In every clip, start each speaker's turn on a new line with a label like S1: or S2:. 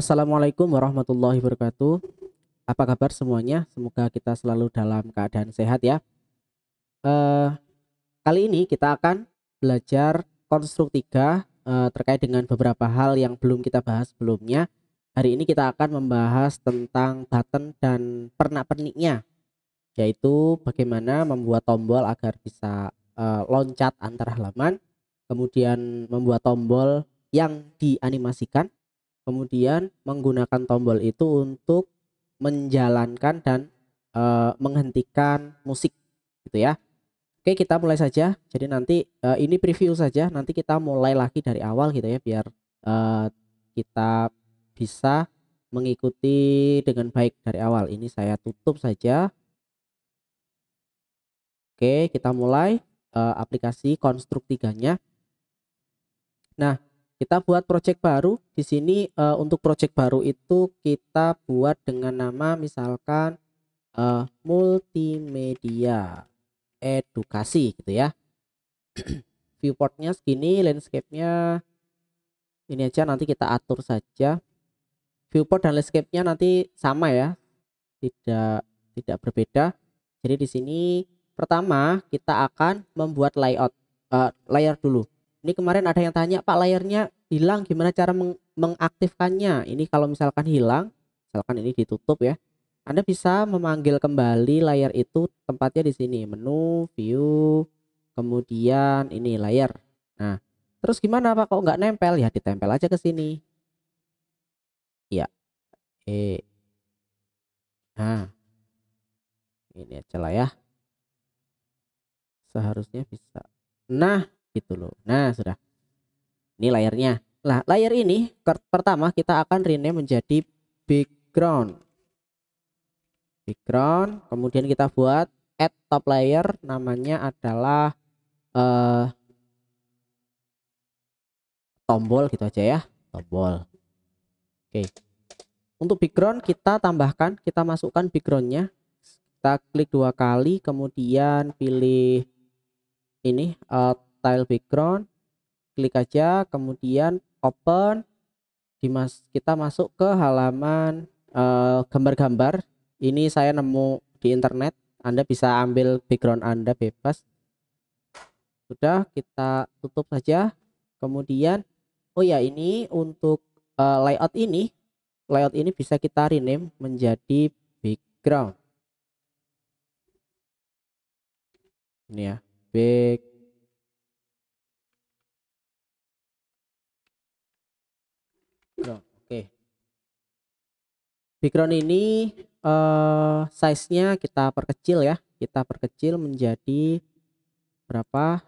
S1: Assalamualaikum warahmatullahi wabarakatuh. Apa kabar semuanya? Semoga kita selalu dalam keadaan sehat ya. Uh, kali ini kita akan belajar konstruk 3 uh, eh, terkait dengan beberapa hal yang belum kita bahas sebelumnya. Hari ini kita akan membahas tentang button dan pernak-perniknya, yaitu bagaimana membuat tombol agar bisa uh, loncat antar halaman, kemudian membuat tombol yang dianimasikan kemudian menggunakan tombol itu untuk menjalankan dan e, menghentikan musik gitu ya Oke kita mulai saja jadi nanti e, ini preview saja nanti kita mulai lagi dari awal gitu ya biar e, kita bisa mengikuti dengan baik dari awal ini saya tutup saja Oke kita mulai e, aplikasi konstruk tiganya nah kita buat project baru. Di sini uh, untuk project baru itu kita buat dengan nama misalkan uh, multimedia edukasi gitu ya. Viewportnya segini, landscape-nya ini aja nanti kita atur saja. Viewport dan landscape-nya nanti sama ya. Tidak tidak berbeda. Jadi di sini pertama kita akan membuat layout uh, eh, layer dulu ini kemarin ada yang tanya, Pak layarnya hilang, gimana cara meng mengaktifkannya? Ini kalau misalkan hilang, misalkan ini ditutup ya, Anda bisa memanggil kembali layar itu tempatnya di sini, menu, view, kemudian ini layar. Nah, terus gimana Pak kok nggak nempel? Ya ditempel aja ke sini. Ya, eh, nah, ini aja lah ya. Seharusnya bisa. Nah, gitu loh nah sudah ini layarnya lah layar ini pertama kita akan rename menjadi background background kemudian kita buat add top layer namanya adalah uh, tombol gitu aja ya tombol oke untuk background kita tambahkan kita masukkan backgroundnya kita klik dua kali kemudian pilih ini uh, tile background klik aja kemudian open dimas kita masuk ke halaman eh, gambar-gambar uh, ini saya nemu di internet Anda bisa ambil background Anda bebas sudah kita tutup saja kemudian oh ya ini untuk uh, layout ini layout ini bisa kita rename menjadi background ini ya back background. Oke. Okay. Background ini uh, size-nya kita perkecil ya. Kita perkecil menjadi berapa?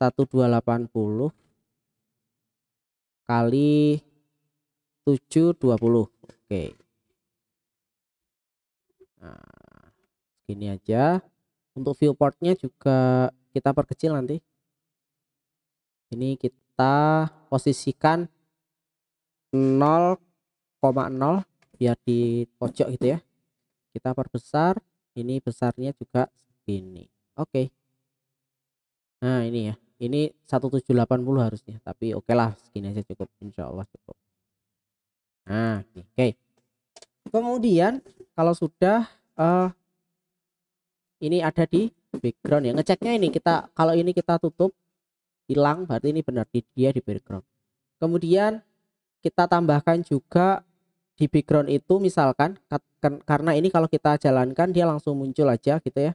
S1: 1280 kali 720. Oke. Okay. Nah, gini aja. Untuk viewportnya juga kita perkecil nanti. Ini kita posisikan 0,0 biar ya di pojok gitu ya kita perbesar ini besarnya juga segini oke okay. nah ini ya ini 1780 harusnya tapi oke okay lah segini aja cukup insya Allah cukup nah oke okay. kemudian kalau sudah uh, ini ada di background ya ngeceknya ini kita kalau ini kita tutup hilang berarti ini benar dia di background kemudian kita tambahkan juga di background itu misalkan karena ini kalau kita jalankan dia langsung muncul aja gitu ya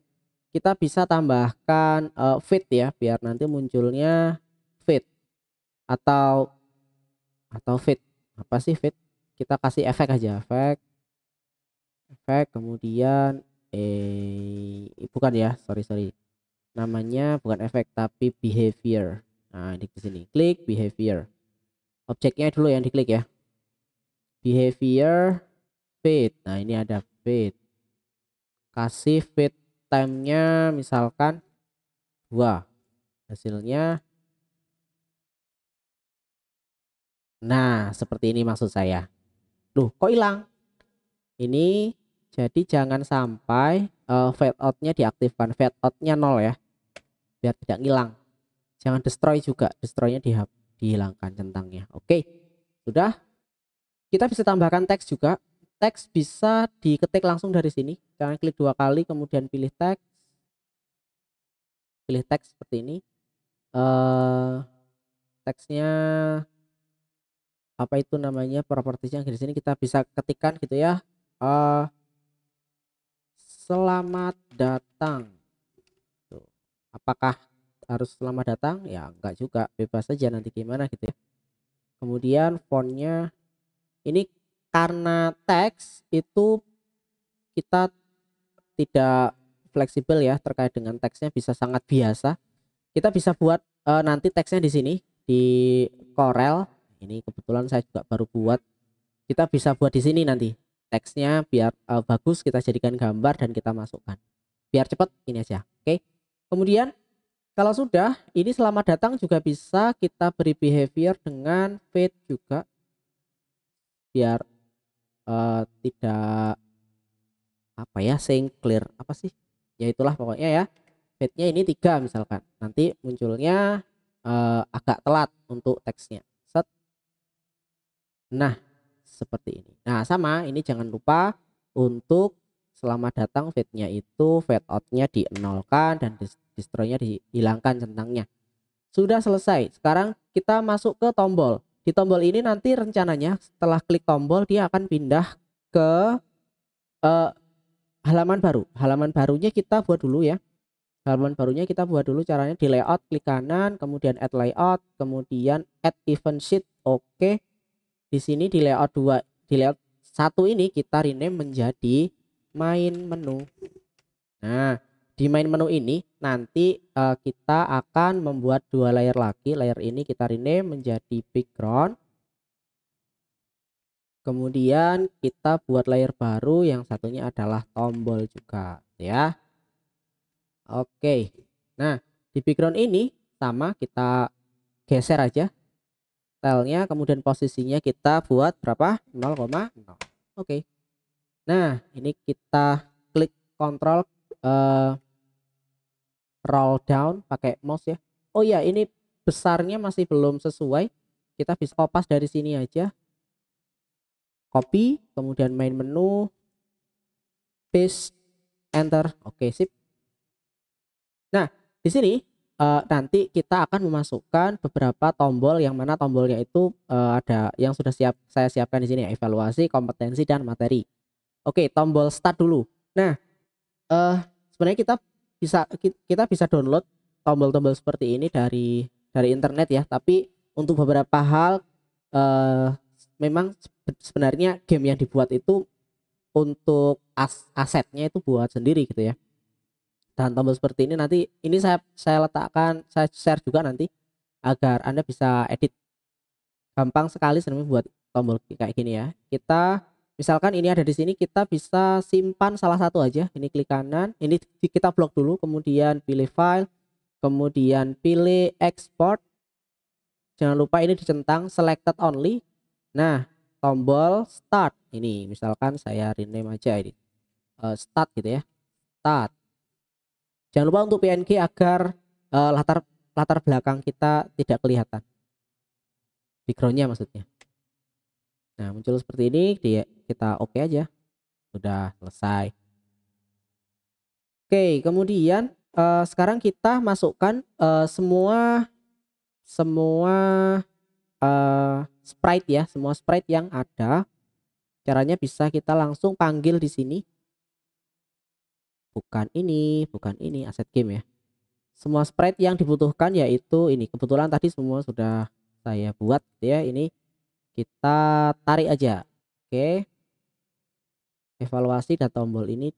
S1: kita bisa tambahkan uh, eh, fit ya biar nanti munculnya fit atau atau fit apa sih fit kita kasih efek aja efek efek kemudian eh bukan ya sorry sorry namanya bukan efek tapi behavior nah di sini klik behavior objeknya dulu yang diklik ya behavior fit nah ini ada fit kasih fit time-nya misalkan dua hasilnya nah seperti ini maksud saya loh kok hilang ini jadi jangan sampai uh, fade out-nya diaktifkan fade out-nya nol ya biar tidak hilang jangan destroy juga destroy-nya dihapus dihilangkan centangnya. Oke, sudah. Kita bisa tambahkan teks juga. Teks bisa diketik langsung dari sini. Kalian klik dua kali, kemudian pilih teks. Pilih teks seperti ini. Uh, teksnya apa itu namanya yang di sini kita bisa ketikkan gitu ya. Uh, selamat datang. Apakah harus selamat datang ya enggak juga bebas saja nanti gimana gitu ya kemudian fontnya ini karena teks itu kita tidak fleksibel ya terkait dengan teksnya bisa sangat biasa kita bisa buat e, nanti teksnya di sini di Corel ini kebetulan saya juga baru buat kita bisa buat di sini nanti teksnya biar e, bagus kita jadikan gambar dan kita masukkan biar cepat ini aja oke kemudian kalau sudah, ini selamat datang juga bisa kita beri behavior dengan fade juga biar uh, tidak apa ya sing clear apa sih ya itulah pokoknya ya fade-nya ini tiga misalkan nanti munculnya uh, agak telat untuk teksnya set nah seperti ini nah sama ini jangan lupa untuk selamat datang fade-nya itu fade out-nya dienolkan dan destroy-nya dihilangkan centangnya sudah selesai sekarang kita masuk ke tombol di tombol ini nanti rencananya setelah klik tombol dia akan pindah ke uh, halaman baru halaman barunya kita buat dulu ya halaman barunya kita buat dulu caranya di layout klik kanan kemudian add layout kemudian add event sheet oke okay. di sini di layout 2 di layout satu ini kita rename menjadi main menu. Nah, di main menu ini nanti uh, kita akan membuat dua layer lagi. Layer ini kita rename menjadi background. Kemudian kita buat layer baru yang satunya adalah tombol juga ya. Oke. Nah, di background ini sama kita geser aja telnya kemudian posisinya kita buat berapa 0,0 oke okay. Nah, ini kita klik kontrol uh, eh, roll down pakai mouse ya. Oh iya, ini besarnya masih belum sesuai. Kita bisa kopas dari sini aja. Copy, kemudian main menu, paste, enter. Oke, sip. Nah, di sini uh, nanti kita akan memasukkan beberapa tombol yang mana tombolnya itu uh, ada yang sudah siap saya siapkan di sini ya, evaluasi, kompetensi dan materi. Oke, tombol start dulu. Nah, uh, sebenarnya kita bisa kita bisa download tombol-tombol seperti ini dari dari internet ya, tapi untuk beberapa hal uh, memang sebenarnya game yang dibuat itu untuk as asetnya itu buat sendiri gitu ya. Dan tombol seperti ini nanti ini saya saya letakkan saya share juga nanti agar Anda bisa edit gampang sekali sebenarnya buat tombol kayak gini ya. Kita Misalkan ini ada di sini kita bisa simpan salah satu aja. Ini klik kanan, ini kita blok dulu, kemudian pilih file, kemudian pilih export. Jangan lupa ini dicentang selected only. Nah, tombol start ini misalkan saya rename aja ini. Uh, start gitu ya. Start. Jangan lupa untuk PNG agar uh, latar latar belakang kita tidak kelihatan. Backgroundnya maksudnya. Nah, muncul seperti ini, dia kita oke okay aja. Sudah selesai. Oke, kemudian uh, sekarang kita masukkan uh, semua semua uh, sprite ya, semua sprite yang ada. Caranya bisa kita langsung panggil di sini. Bukan ini, bukan ini aset game ya. Semua sprite yang dibutuhkan yaitu ini. Kebetulan tadi semua sudah saya buat gitu ya. Ini kita tarik aja oke okay. evaluasi dan tombol ini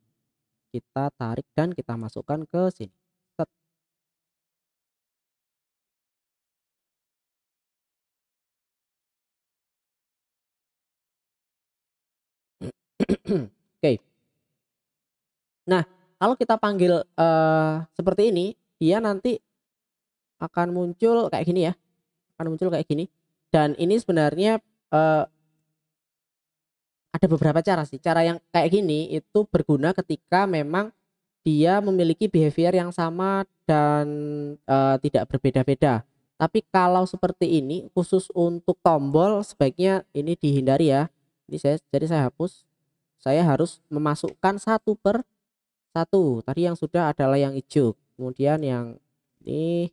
S1: kita tarik dan kita masukkan ke sini Set. Oke. Nah, kalau kita panggil uh, seperti ini, dia nanti akan muncul kayak gini ya. Akan muncul kayak gini dan ini sebenarnya uh, ada beberapa cara sih. Cara yang kayak gini itu berguna ketika memang dia memiliki behavior yang sama dan uh, tidak berbeda-beda. Tapi kalau seperti ini khusus untuk tombol sebaiknya ini dihindari ya. Ini saya jadi saya hapus. Saya harus memasukkan satu per satu. Tadi yang sudah adalah yang hijau. Kemudian yang ini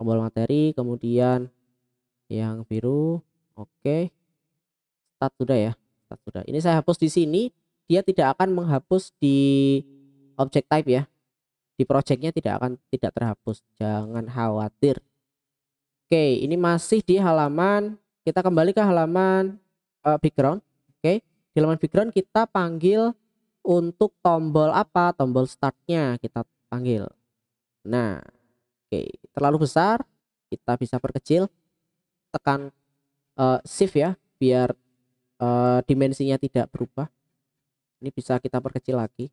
S1: tombol materi, kemudian yang biru oke okay. start sudah ya start sudah ini saya hapus di sini dia tidak akan menghapus di object type ya di projectnya tidak akan tidak terhapus jangan khawatir oke okay, ini masih di halaman kita kembali ke halaman uh, background oke okay. di halaman background kita panggil untuk tombol apa tombol startnya kita panggil nah oke okay. terlalu besar kita bisa perkecil tekan uh, shift ya biar uh, dimensinya tidak berubah ini bisa kita perkecil lagi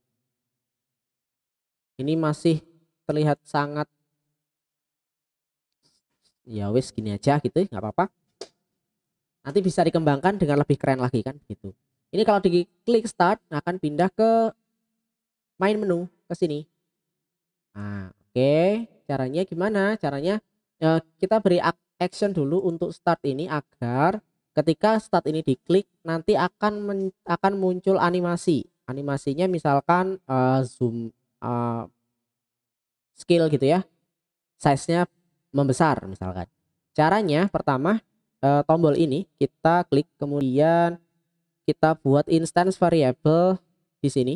S1: ini masih terlihat sangat ya wes gini aja gitu nggak apa-apa nanti bisa dikembangkan dengan lebih keren lagi kan gitu ini kalau diklik start akan pindah ke main menu ke sini nah oke okay. caranya gimana caranya eh, kita beri action dulu untuk start ini agar ketika start ini diklik nanti akan men, akan muncul animasi animasinya misalkan uh, zoom uh, eh, skill gitu ya size nya membesar misalkan caranya pertama uh, tombol ini kita klik kemudian kita buat instance variable di sini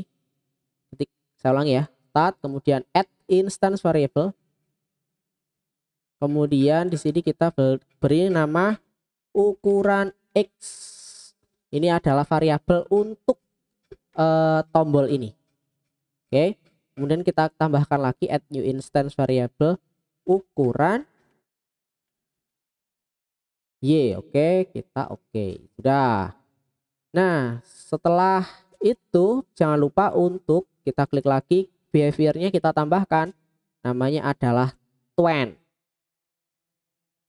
S1: ketik saya ulangi ya start kemudian add instance variable Kemudian di sini kita beri nama ukuran X. Ini adalah variabel untuk e, tombol ini. Oke. Okay. Kemudian kita tambahkan lagi add new instance variabel ukuran Y. Oke, okay. kita oke. Okay. Sudah. Nah, setelah itu jangan lupa untuk kita klik lagi behaviornya kita tambahkan namanya adalah twen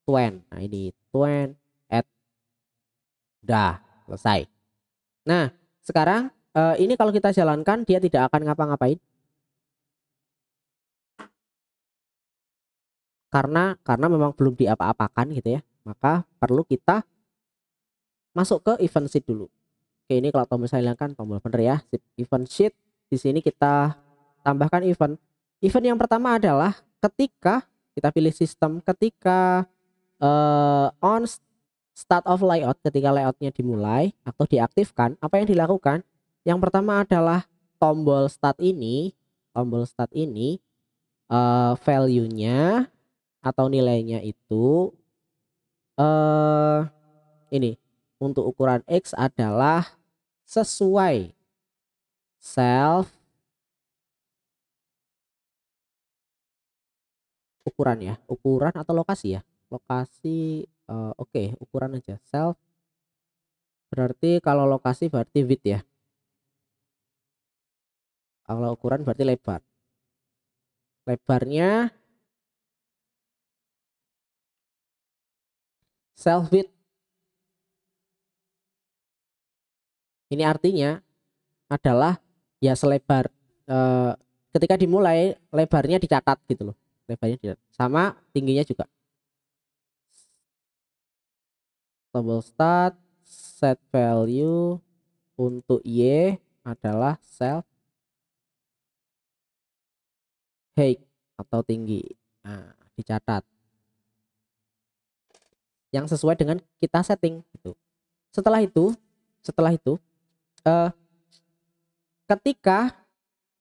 S1: twen. Nah ini twen at dah selesai. Nah sekarang uh, ini kalau kita jalankan dia tidak akan ngapa-ngapain. Karena karena memang belum diapa-apakan gitu ya. Maka perlu kita masuk ke event sheet dulu. Oke ini kalau tombol saya hilangkan tombol bener ya. Event sheet di sini kita tambahkan event. Event yang pertama adalah ketika kita pilih sistem ketika uh, on start of layout ketika layoutnya dimulai atau diaktifkan apa yang dilakukan yang pertama adalah tombol start ini tombol start ini uh, value-nya atau nilainya itu uh, ini untuk ukuran X adalah sesuai self ukuran ya ukuran atau lokasi ya lokasi uh, oke okay, ukuran aja self berarti kalau lokasi berarti width ya kalau ukuran berarti lebar lebarnya self width ini artinya adalah ya selebar uh, ketika dimulai lebarnya dicatat gitu loh lebarnya dicatat. sama tingginya juga Tombol start set value untuk Y adalah self height atau tinggi. Nah, dicatat. Yang sesuai dengan kita setting itu. Setelah itu, setelah itu eh, ketika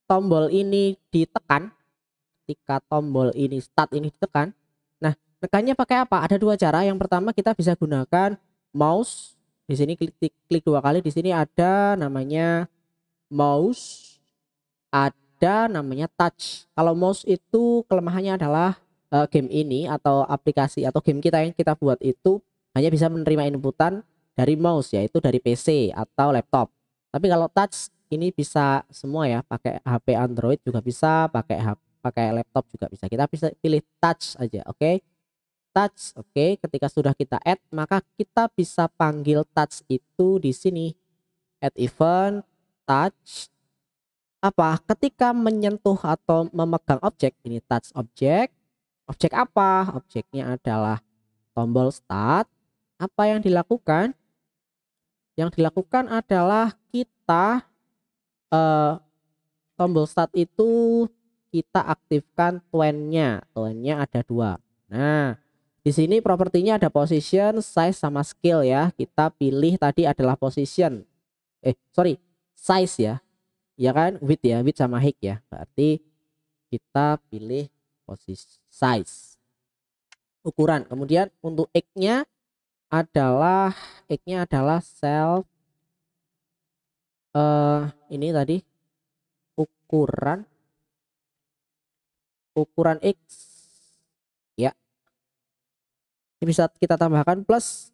S1: tombol ini ditekan, ketika tombol ini start ini ditekan, Tekannya pakai apa? Ada dua cara. Yang pertama kita bisa gunakan mouse. Di sini klik, klik, klik dua kali. Di sini ada namanya mouse. Ada namanya touch. Kalau mouse itu kelemahannya adalah uh, game ini atau aplikasi atau game kita yang kita buat itu hanya bisa menerima inputan dari mouse yaitu dari PC atau laptop. Tapi kalau touch ini bisa semua ya, pakai HP Android juga bisa, pakai pakai laptop juga bisa. Kita bisa pilih touch aja, oke? Okay? touch, oke. Okay. Ketika sudah kita add, maka kita bisa panggil touch itu di sini. Add event, touch, apa? Ketika menyentuh atau memegang objek, ini touch objek. Objek apa? Objeknya adalah tombol start. Apa yang dilakukan? Yang dilakukan adalah kita uh, tombol start itu kita aktifkan tuannya tuannya ada dua. Nah, di sini propertinya ada position, size sama scale ya. Kita pilih tadi adalah position. Eh, sorry, size ya. Ya kan, width ya, width sama height ya. Berarti kita pilih posisi size. Ukuran. Kemudian untuk x-nya adalah x-nya adalah self eh uh, ini tadi ukuran ukuran x ini bisa kita tambahkan plus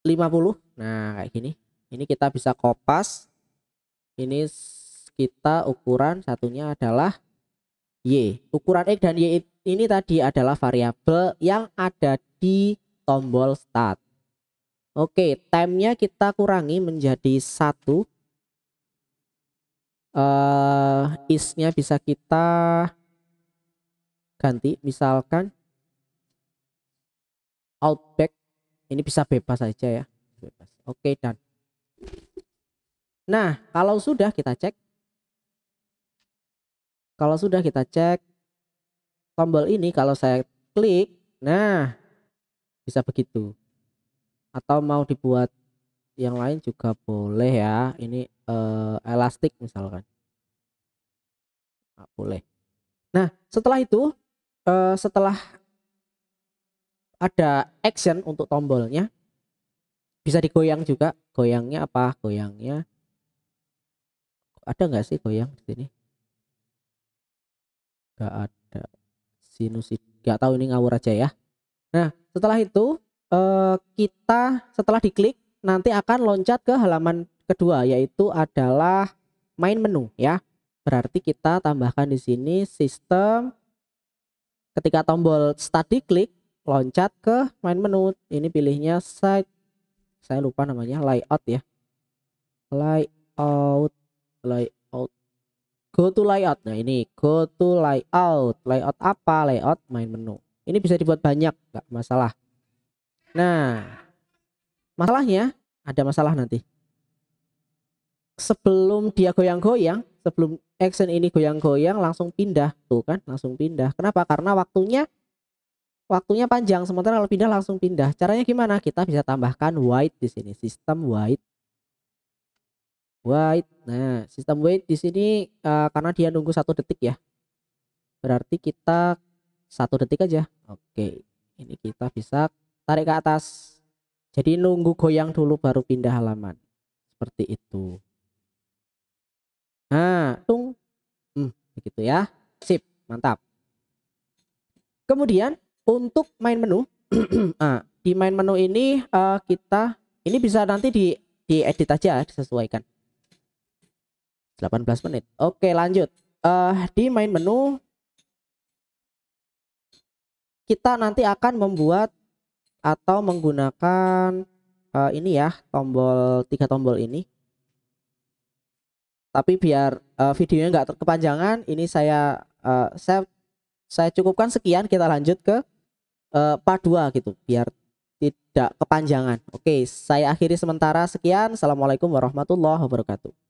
S1: 50. Nah, kayak gini. Ini kita bisa kopas. Ini kita ukuran satunya adalah Y. Ukuran X dan Y ini tadi adalah variabel yang ada di tombol start. Oke, time kita kurangi menjadi satu. Uh, eh, is bisa kita ganti misalkan outback ini bisa bebas saja ya bebas oke okay, dan nah kalau sudah kita cek kalau sudah kita cek tombol ini kalau saya klik nah bisa begitu atau mau dibuat yang lain juga boleh ya ini uh, elastik misalkan nah, boleh nah setelah itu uh, setelah ada action untuk tombolnya bisa digoyang juga goyangnya apa goyangnya ada nggak sih goyang di sini nggak ada sinusid nggak tahu ini ngawur aja ya nah setelah itu uh, kita setelah diklik nanti akan loncat ke halaman kedua yaitu adalah main menu ya berarti kita tambahkan di sini sistem ketika tombol start klik loncat ke main menu ini pilihnya site saya lupa namanya layout ya layout layout go to layout nah ini go to layout layout apa layout main menu ini bisa dibuat banyak nggak masalah nah masalahnya ada masalah nanti sebelum dia goyang-goyang sebelum action ini goyang-goyang langsung pindah tuh kan langsung pindah kenapa karena waktunya waktunya panjang sementara kalau pindah langsung pindah caranya gimana kita bisa tambahkan white di sini sistem white white nah sistem white di sini uh, karena dia nunggu satu detik ya berarti kita satu detik aja oke ini kita bisa tarik ke atas jadi nunggu goyang dulu baru pindah halaman seperti itu Nah, tung. Hmm, begitu ya. Sip, mantap. Kemudian untuk main menu, nah, di main menu ini uh, kita ini bisa nanti di di edit aja disesuaikan. 18 menit. Oke, lanjut. Uh, di main menu kita nanti akan membuat atau menggunakan uh, ini ya tombol tiga tombol ini tapi biar uh, videonya nggak terkepanjangan, ini saya uh, eh, saya saya cukupkan sekian kita lanjut ke uh, part 2 gitu biar tidak kepanjangan oke saya akhiri sementara sekian assalamualaikum warahmatullahi wabarakatuh